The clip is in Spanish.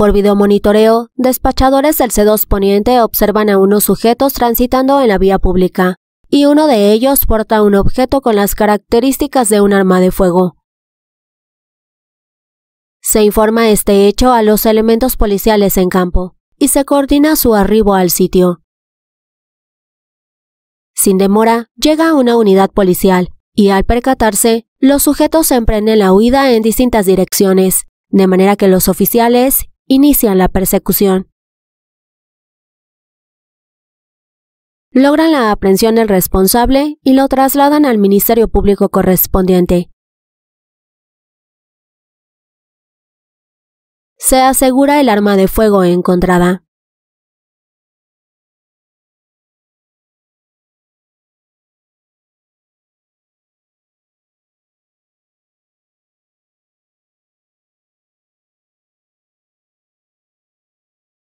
Por videomonitoreo, despachadores del C2 Poniente observan a unos sujetos transitando en la vía pública, y uno de ellos porta un objeto con las características de un arma de fuego. Se informa este hecho a los elementos policiales en campo, y se coordina su arribo al sitio. Sin demora, llega una unidad policial, y al percatarse, los sujetos emprenden la huida en distintas direcciones, de manera que los oficiales inician la persecución. Logran la aprehensión del responsable y lo trasladan al Ministerio Público correspondiente. Se asegura el arma de fuego encontrada.